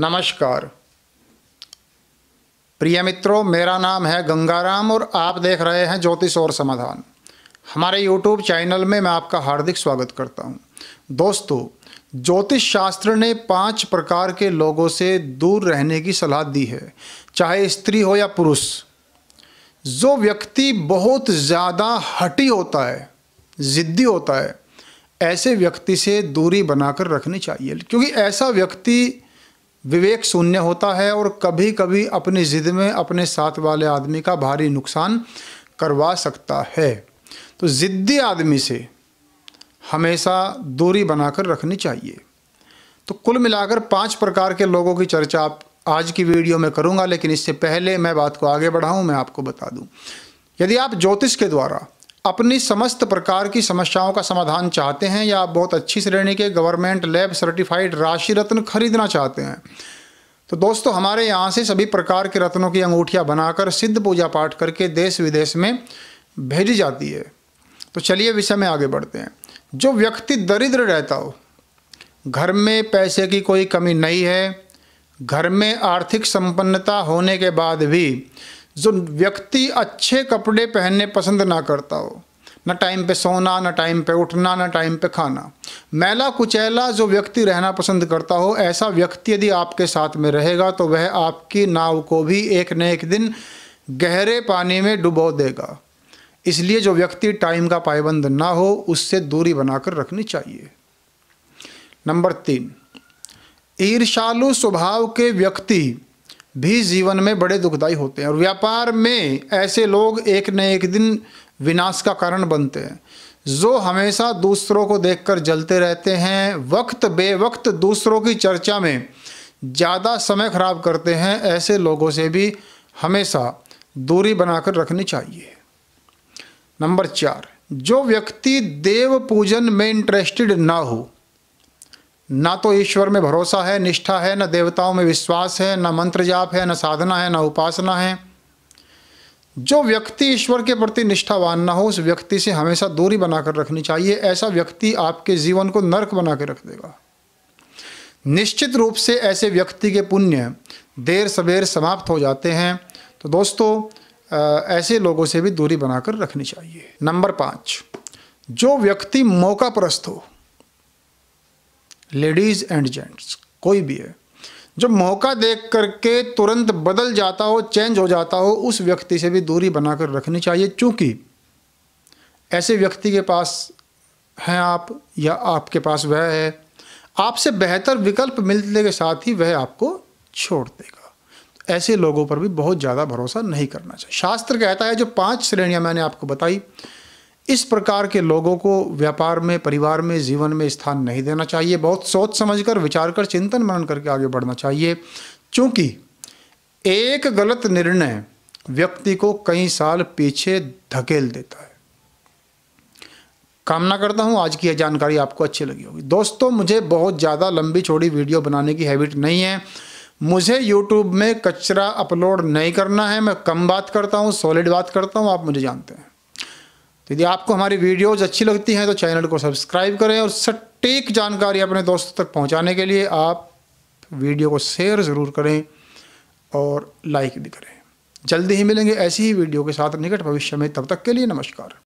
नमस्कार प्रिय मित्रों मेरा नाम है गंगाराम और आप देख रहे हैं ज्योतिष और समाधान हमारे यूट्यूब चैनल में मैं आपका हार्दिक स्वागत करता हूं। दोस्तों ज्योतिष शास्त्र ने पांच प्रकार के लोगों से दूर रहने की सलाह दी है चाहे स्त्री हो या पुरुष जो व्यक्ति बहुत ज़्यादा हटी होता है ज़िद्दी होता है ऐसे व्यक्ति से दूरी बनाकर रखनी चाहिए क्योंकि ऐसा व्यक्ति विवेक शून्य होता है और कभी कभी अपनी ज़िद में अपने साथ वाले आदमी का भारी नुकसान करवा सकता है तो ज़िद्दी आदमी से हमेशा दूरी बनाकर रखनी चाहिए तो कुल मिलाकर पांच प्रकार के लोगों की चर्चा आप आज की वीडियो में करूंगा लेकिन इससे पहले मैं बात को आगे बढ़ाऊं मैं आपको बता दूं यदि आप ज्योतिष के द्वारा अपनी समस्त प्रकार की समस्याओं का समाधान चाहते हैं या आप बहुत अच्छी श्रेणी के गवर्नमेंट लैब सर्टिफाइड राशि रत्न खरीदना चाहते हैं तो दोस्तों हमारे यहाँ से सभी प्रकार के रत्नों की अंगूठियाँ बनाकर सिद्ध पूजा पाठ करके देश विदेश में भेजी जाती है तो चलिए विषय में आगे बढ़ते हैं जो व्यक्ति दरिद्र रहता हो घर में पैसे की कोई कमी नहीं है घर में आर्थिक संपन्नता होने के बाद भी जो व्यक्ति अच्छे कपड़े पहनने पसंद ना करता हो ना टाइम पे सोना ना टाइम पे उठना ना टाइम पे खाना मैला कुचैला जो व्यक्ति रहना पसंद करता हो ऐसा व्यक्ति यदि आपके साथ में रहेगा तो वह आपकी नाव को भी एक न एक दिन गहरे पानी में डुबो देगा इसलिए जो व्यक्ति टाइम का पाबंद ना हो उससे दूरी बनाकर रखनी चाहिए नंबर तीन ईर्षालु स्वभाव के व्यक्ति भी जीवन में बड़े दुखदायी होते हैं और व्यापार में ऐसे लोग एक न एक दिन विनाश का कारण बनते हैं जो हमेशा दूसरों को देखकर जलते रहते हैं वक्त बेवक्त दूसरों की चर्चा में ज़्यादा समय खराब करते हैं ऐसे लोगों से भी हमेशा दूरी बनाकर रखनी चाहिए नंबर चार जो व्यक्ति देव पूजन में इंटरेस्टेड ना हो ना तो ईश्वर में भरोसा है निष्ठा है न देवताओं में विश्वास है ना मंत्र जाप है ना साधना है ना उपासना है जो व्यक्ति ईश्वर के प्रति निष्ठावान ना हो उस व्यक्ति से हमेशा दूरी बनाकर रखनी चाहिए ऐसा व्यक्ति आपके जीवन को नरक बना के रख देगा निश्चित रूप से ऐसे व्यक्ति के पुण्य देर सवेर समाप्त हो जाते हैं तो दोस्तों ऐसे लोगों से भी दूरी बनाकर रखनी चाहिए नंबर पाँच जो व्यक्ति मौका परस्त हो लेडीज़ एंड जेंट्स कोई भी है जो मौका देख करके तुरंत बदल जाता हो चेंज हो जाता हो उस व्यक्ति से भी दूरी बनाकर रखनी चाहिए चूंकि ऐसे व्यक्ति के पास हैं आप या आपके पास वह है आपसे बेहतर विकल्प मिलने के साथ ही वह आपको छोड़ देगा तो ऐसे लोगों पर भी बहुत ज़्यादा भरोसा नहीं करना चाहिए शास्त्र कहता है जो पांच श्रेणियां मैंने आपको बताई इस प्रकार के लोगों को व्यापार में परिवार में जीवन में स्थान नहीं देना चाहिए बहुत सोच समझ कर विचार कर चिंतन मनन करके आगे बढ़ना चाहिए क्योंकि एक गलत निर्णय व्यक्ति को कई साल पीछे धकेल देता है कामना करता हूँ आज की यह जानकारी आपको अच्छी लगी होगी दोस्तों मुझे बहुत ज़्यादा लंबी छोड़ी वीडियो बनाने की हैबिट नहीं है मुझे YouTube में कचरा अपलोड नहीं करना है मैं कम बात करता हूँ सॉलिड बात करता हूँ आप मुझे जानते हैं तो यदि आपको हमारी वीडियोज़ अच्छी लगती हैं तो चैनल को सब्सक्राइब करें और सटीक जानकारी अपने दोस्तों तक पहुँचाने के लिए आप वीडियो को शेयर ज़रूर करें और लाइक भी करें जल्दी ही मिलेंगे ऐसी ही वीडियो के साथ निकट भविष्य में तब तक के लिए नमस्कार